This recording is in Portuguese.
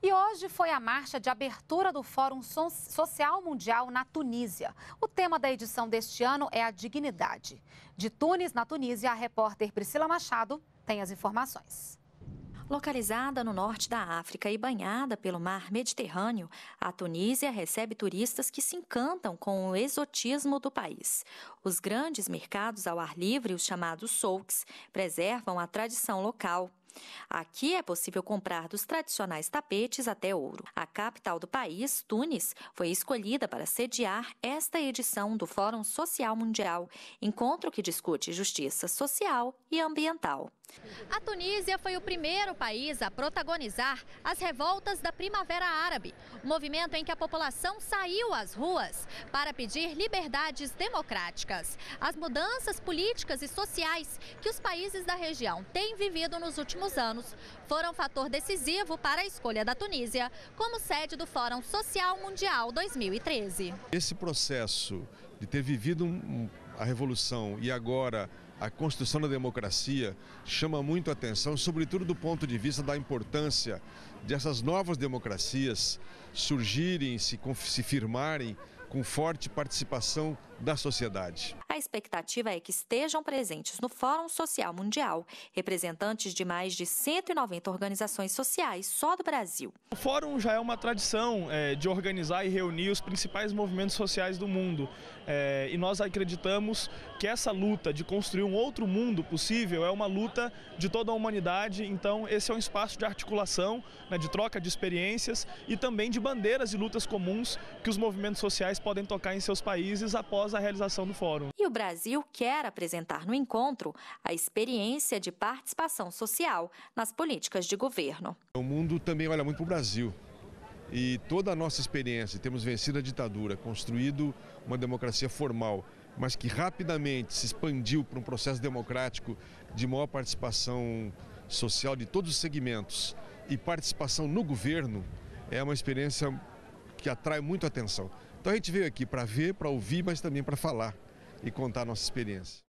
E hoje foi a marcha de abertura do Fórum Social Mundial na Tunísia. O tema da edição deste ano é a dignidade. De Tunis, na Tunísia, a repórter Priscila Machado tem as informações. Localizada no norte da África e banhada pelo mar Mediterrâneo, a Tunísia recebe turistas que se encantam com o exotismo do país. Os grandes mercados ao ar livre, os chamados souks, preservam a tradição local. Aqui é possível comprar dos tradicionais tapetes até ouro. A capital do país, Tunis, foi escolhida para sediar esta edição do Fórum Social Mundial, encontro que discute justiça social e ambiental. A Tunísia foi o primeiro país a protagonizar as revoltas da Primavera Árabe, um movimento em que a população saiu às ruas para pedir liberdades democráticas. As mudanças políticas e sociais que os países da região têm vivido nos últimos últimos anos foram fator decisivo para a escolha da Tunísia como sede do Fórum Social Mundial 2013. Esse processo de ter vivido um, a revolução e agora a construção da democracia chama muito a atenção, sobretudo do ponto de vista da importância dessas novas democracias surgirem, se, se firmarem com forte participação da sociedade. A expectativa é que estejam presentes no Fórum Social Mundial representantes de mais de 190 organizações sociais só do Brasil. O Fórum já é uma tradição é, de organizar e reunir os principais movimentos sociais do mundo. É, e nós acreditamos que essa luta de construir um outro mundo possível é uma luta de toda a humanidade. Então, esse é um espaço de articulação, né, de troca de experiências e também de bandeiras e lutas comuns que os movimentos sociais podem tocar em seus países após a realização do fórum. E o Brasil quer apresentar no encontro a experiência de participação social nas políticas de governo. O mundo também olha muito para o Brasil. E toda a nossa experiência, temos vencido a ditadura, construído uma democracia formal, mas que rapidamente se expandiu para um processo democrático de maior participação social de todos os segmentos e participação no governo, é uma experiência que atrai muito atenção. Então a gente veio aqui para ver, para ouvir, mas também para falar e contar a nossa experiência.